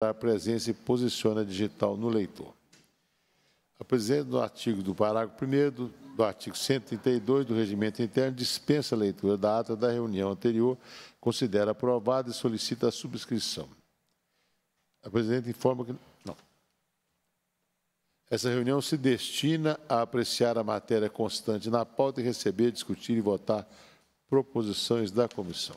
a presença e posiciona digital no leitor. A presidente do artigo do parágrafo 1 do artigo 132 do Regimento Interno dispensa a leitura da ata da reunião anterior, considera aprovada e solicita a subscrição. A presidente informa que... Não. Essa reunião se destina a apreciar a matéria constante na pauta e receber, discutir e votar proposições da comissão.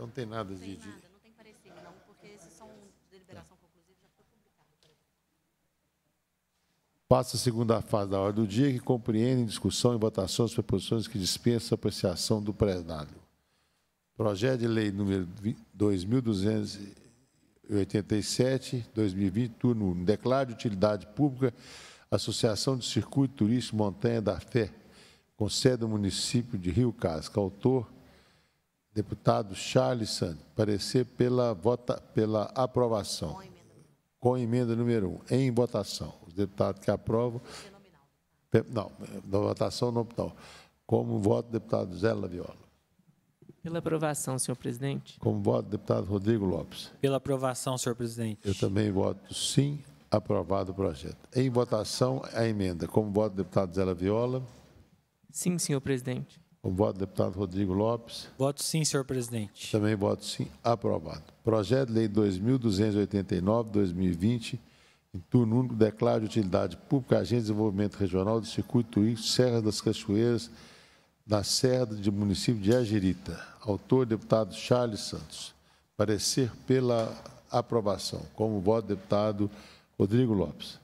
Então não tem nada Não tem de... nada, não tem parecer, não, porque esses são deliberação tá. conclusiva, já foi publicado. Passa a segunda fase da ordem do dia, que compreende em discussão e votação as proposições que dispensam a apreciação do plenário. Projeto de lei número 2287, 2020, turno 1. Declara de utilidade pública Associação de Circuito Turístico Montanha da Fé, com sede no município de Rio Casca. Autor, Deputado Charles Santos, parecer pela, vota, pela aprovação. Com emenda. número 1, um, em votação. Os deputados que aprovam. Não, na votação nominal. Como voto, deputado Zé Laviola. Pela aprovação, senhor presidente. Como voto, deputado Rodrigo Lopes. Pela aprovação, senhor presidente. Eu também voto sim, aprovado o projeto. Em votação, a emenda. Como voto, deputado Zé Laviola. Sim, senhor presidente. O voto do deputado Rodrigo Lopes. Voto sim, senhor presidente. Também voto sim. Aprovado. Projeto de Lei 2289-2020, em turno único, declara de utilidade pública a Agência de Desenvolvimento Regional do Circuito Serra das Cachoeiras, na Serra do município de Agirita. Autor, deputado Charles Santos. Parecer pela aprovação. Como voto, deputado Rodrigo Lopes.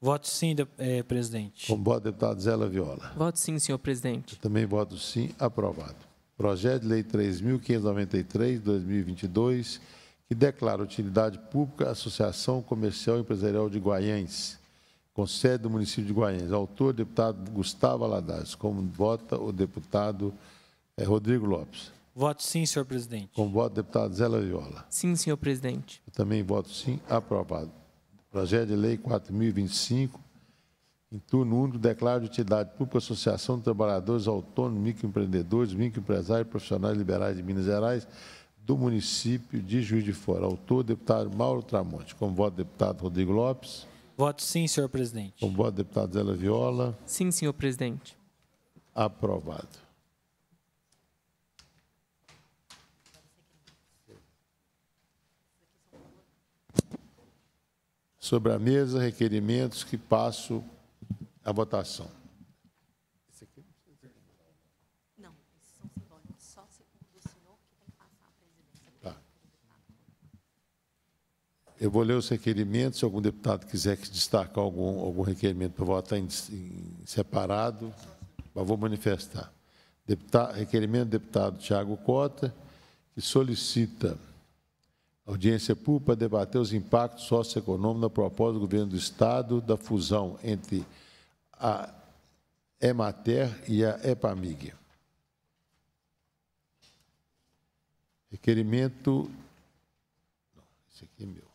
Voto sim, é, presidente. voto, deputado Zé Viola. Voto sim, senhor presidente. Eu também voto sim, aprovado. Projeto de Lei 3.593, 2022, que declara utilidade pública a Associação Comercial e Empresarial de Guaiães, com sede do município de Guaiães. Autor, deputado Gustavo Aladares. Como vota o deputado é, Rodrigo Lopes. Voto sim, senhor presidente. Com voto, deputado Zé Viola. Sim, senhor presidente. Eu também voto sim, aprovado. Projeto de Lei 4025, em turno único, declaro de utilidade pública Associação de Trabalhadores Autônomos, Microempreendedores, Microempresários e Profissionais Liberais de Minas Gerais do município de Juiz de Fora. Autor, deputado Mauro Tramonte. Como voto, deputado Rodrigo Lopes. Voto sim, senhor presidente. Como voto, deputado Zé Viola. Sim, senhor presidente. Aprovado. sobre a mesa requerimentos que passo à votação. Tá. Eu vou ler os requerimentos. Se algum deputado quiser destacar algum, algum requerimento para votar em, em separado, mas vou manifestar. Deputado, requerimento do deputado Tiago Cota, que solicita audiência pública debater os impactos socioeconômicos da proposta do governo do Estado da fusão entre a EMATER e a EPAMIG. Requerimento. Não, esse aqui é meu.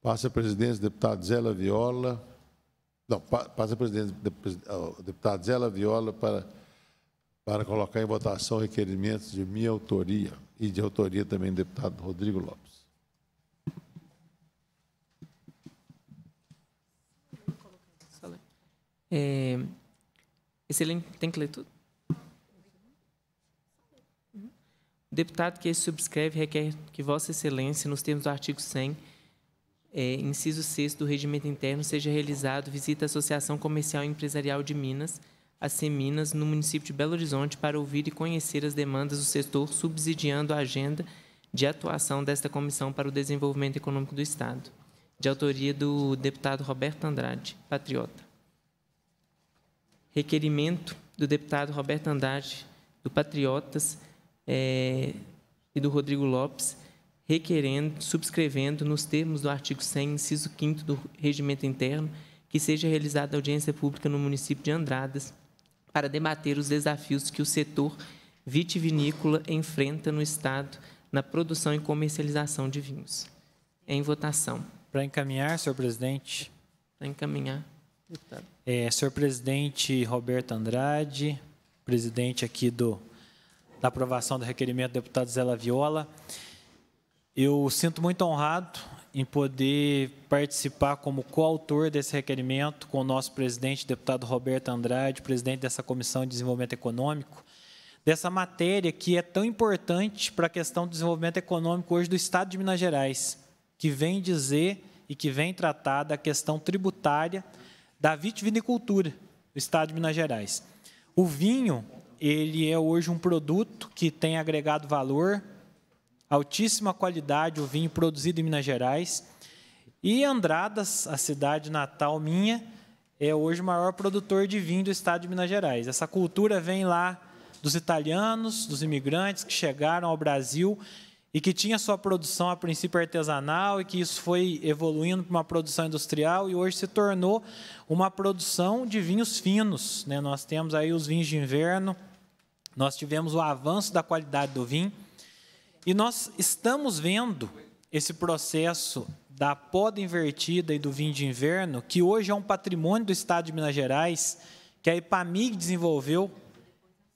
Passa a presidência, deputado Zé Viola. Não, passa a presidente, deputado Zela Viola para, para colocar em votação requerimentos de minha autoria e de autoria também do deputado Rodrigo Lopes. É, excelente, tem que ler tudo? O uhum. deputado que subscreve requer que Vossa Excelência, nos termos do artigo 100, é, inciso 6 do Regimento Interno, seja realizado visita à Associação Comercial e Empresarial de Minas, a Seminas, no município de Belo Horizonte, para ouvir e conhecer as demandas do setor, subsidiando a agenda de atuação desta Comissão para o Desenvolvimento Econômico do Estado, de autoria do deputado Roberto Andrade, patriota. Requerimento do deputado Roberto Andrade, do Patriotas, é, e do Rodrigo Lopes, requerendo, subscrevendo, nos termos do artigo 100, inciso 5 do Regimento Interno, que seja realizada audiência pública no município de Andradas para debater os desafios que o setor vitivinícola enfrenta no Estado na produção e comercialização de vinhos. Em votação. Para encaminhar, senhor presidente. Para encaminhar, deputado. É, senhor presidente Roberto Andrade, presidente aqui do, da aprovação do requerimento deputado Zela Viola. Eu sinto muito honrado em poder participar como coautor desse requerimento com o nosso presidente, deputado Roberto Andrade, presidente dessa Comissão de Desenvolvimento Econômico, dessa matéria que é tão importante para a questão do desenvolvimento econômico hoje do Estado de Minas Gerais, que vem dizer e que vem tratar da questão tributária da vitivinicultura do Estado de Minas Gerais. O vinho, ele é hoje um produto que tem agregado valor altíssima qualidade, o vinho produzido em Minas Gerais. E Andradas, a cidade natal minha, é hoje o maior produtor de vinho do estado de Minas Gerais. Essa cultura vem lá dos italianos, dos imigrantes que chegaram ao Brasil e que tinha sua produção a princípio artesanal e que isso foi evoluindo para uma produção industrial e hoje se tornou uma produção de vinhos finos. Né? Nós temos aí os vinhos de inverno, nós tivemos o avanço da qualidade do vinho. E nós estamos vendo esse processo da poda invertida e do vinho de inverno, que hoje é um patrimônio do Estado de Minas Gerais, que a IPAMIG desenvolveu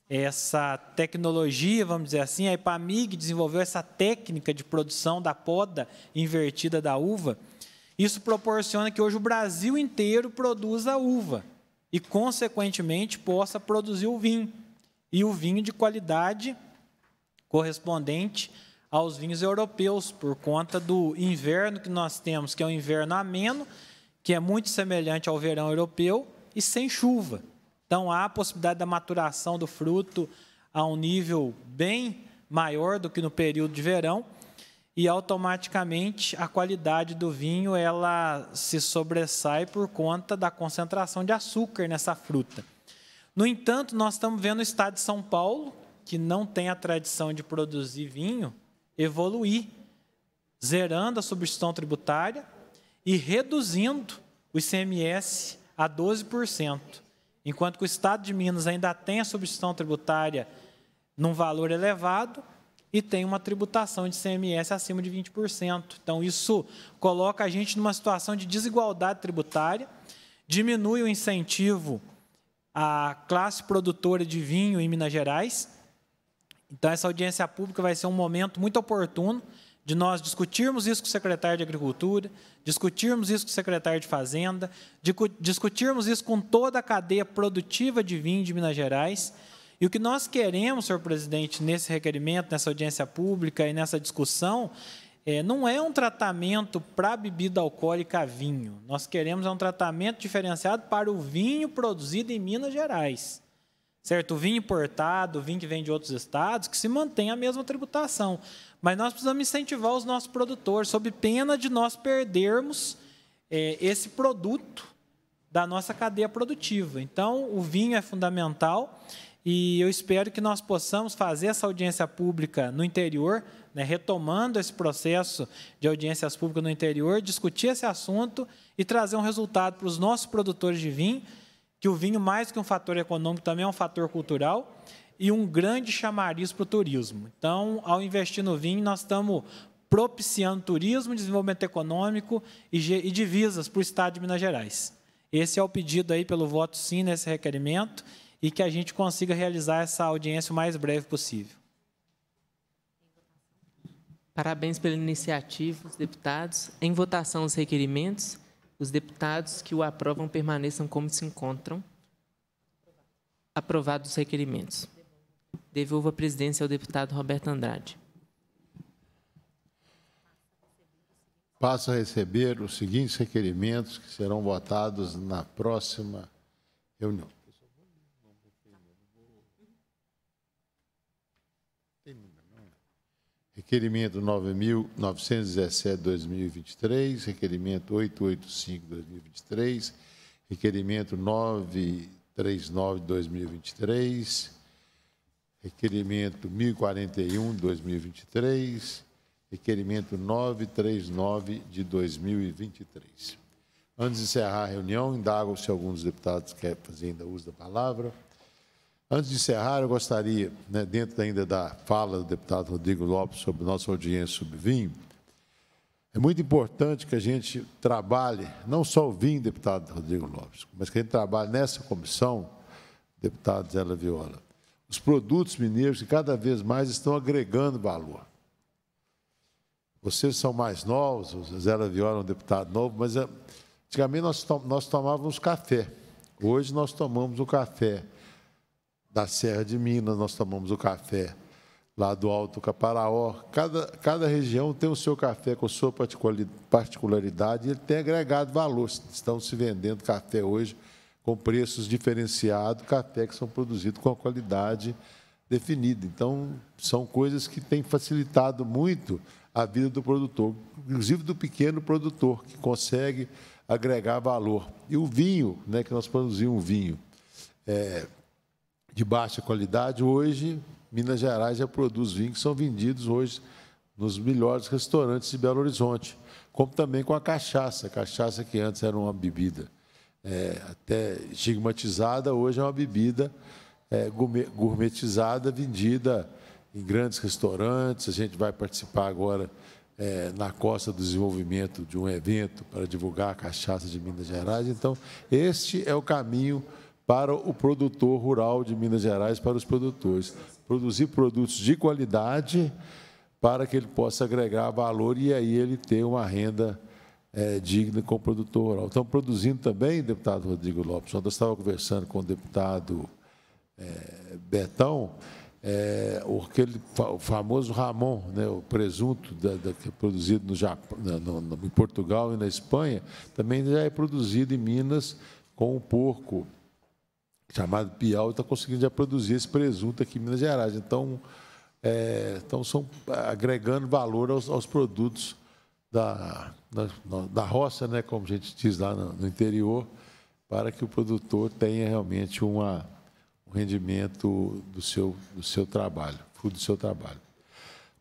essa tecnologia, vamos dizer assim, a IPAMIG desenvolveu essa técnica de produção da poda invertida da uva. Isso proporciona que hoje o Brasil inteiro produza uva e, consequentemente, possa produzir o vinho. E o vinho de qualidade correspondente aos vinhos europeus, por conta do inverno que nós temos, que é um inverno ameno, que é muito semelhante ao verão europeu e sem chuva. Então há a possibilidade da maturação do fruto a um nível bem maior do que no período de verão e automaticamente a qualidade do vinho ela se sobressai por conta da concentração de açúcar nessa fruta. No entanto, nós estamos vendo o estado de São Paulo, que não tem a tradição de produzir vinho evoluir, zerando a substituição tributária e reduzindo o ICMS a 12%, enquanto que o Estado de Minas ainda tem a substituição tributária num valor elevado e tem uma tributação de ICMS acima de 20%. Então, isso coloca a gente numa situação de desigualdade tributária, diminui o incentivo à classe produtora de vinho em Minas Gerais então, essa audiência pública vai ser um momento muito oportuno de nós discutirmos isso com o secretário de Agricultura, discutirmos isso com o secretário de Fazenda, de discutirmos isso com toda a cadeia produtiva de vinho de Minas Gerais. E o que nós queremos, senhor presidente, nesse requerimento, nessa audiência pública e nessa discussão, é, não é um tratamento para a bebida alcoólica a vinho. Nós queremos é um tratamento diferenciado para o vinho produzido em Minas Gerais. Certo? O vinho importado, o vinho que vem de outros estados, que se mantém a mesma tributação. Mas nós precisamos incentivar os nossos produtores, sob pena de nós perdermos é, esse produto da nossa cadeia produtiva. Então, o vinho é fundamental e eu espero que nós possamos fazer essa audiência pública no interior, né, retomando esse processo de audiências públicas no interior, discutir esse assunto e trazer um resultado para os nossos produtores de vinho que o vinho, mais que um fator econômico, também é um fator cultural e um grande chamariz para o turismo. Então, ao investir no vinho, nós estamos propiciando turismo, desenvolvimento econômico e, e divisas para o Estado de Minas Gerais. Esse é o pedido aí pelo voto sim nesse requerimento e que a gente consiga realizar essa audiência o mais breve possível. Parabéns pela iniciativa, os deputados. Em votação, os requerimentos. Os deputados que o aprovam permaneçam como se encontram. Aprovados os requerimentos. Devolvo a presidência ao deputado Roberto Andrade. Passo a receber os seguintes requerimentos que serão votados na próxima reunião. Requerimento 9.917-2023, requerimento 885-2023, requerimento 939-2023, requerimento 1041-2023, requerimento 939 de 2023. Antes de encerrar a reunião, indago se alguns deputados querem fazer ainda uso da palavra. Antes de encerrar, eu gostaria, né, dentro ainda da fala do deputado Rodrigo Lopes sobre nossa audiência sobre vinho, é muito importante que a gente trabalhe, não só o vinho, deputado Rodrigo Lopes, mas que a gente trabalhe nessa comissão, deputado Zé Viola, os produtos mineiros que cada vez mais estão agregando valor. Vocês são mais novos, o Zé Viola é um deputado novo, mas é, antigamente nós, nós tomávamos café. Hoje nós tomamos o café da Serra de Minas, nós tomamos o café lá do Alto Caparaó. Cada, cada região tem o seu café com a sua particularidade e ele tem agregado valor. Estão se vendendo café hoje com preços diferenciados, café que são produzidos com a qualidade definida. Então, são coisas que têm facilitado muito a vida do produtor, inclusive do pequeno produtor, que consegue agregar valor. E o vinho, né, que nós produzimos um vinho é, de baixa qualidade. Hoje, Minas Gerais já produz vinhos que são vendidos hoje nos melhores restaurantes de Belo Horizonte, como também com a cachaça. cachaça que antes era uma bebida é, até estigmatizada, hoje é uma bebida é, gourmetizada, vendida em grandes restaurantes. A gente vai participar agora é, na Costa do Desenvolvimento de um evento para divulgar a cachaça de Minas Gerais. Então, este é o caminho para o produtor rural de Minas Gerais, para os produtores. Produzir produtos de qualidade para que ele possa agregar valor e aí ele ter uma renda é, digna com o produtor rural. Estamos produzindo também, deputado Rodrigo Lopes, ontem eu estava conversando com o deputado é, Betão, é, aquele famoso Ramon, né, o presunto da, da, é produzido no Japão, no, no, em Portugal e na Espanha, também já é produzido em Minas com o porco chamado Piau, está conseguindo já produzir esse presunto aqui em Minas Gerais. Então, é, então são agregando valor aos, aos produtos da, da, da, roça, né, como a gente diz lá no, no interior, para que o produtor tenha realmente uma, um rendimento do seu, do seu trabalho, fruto do seu trabalho.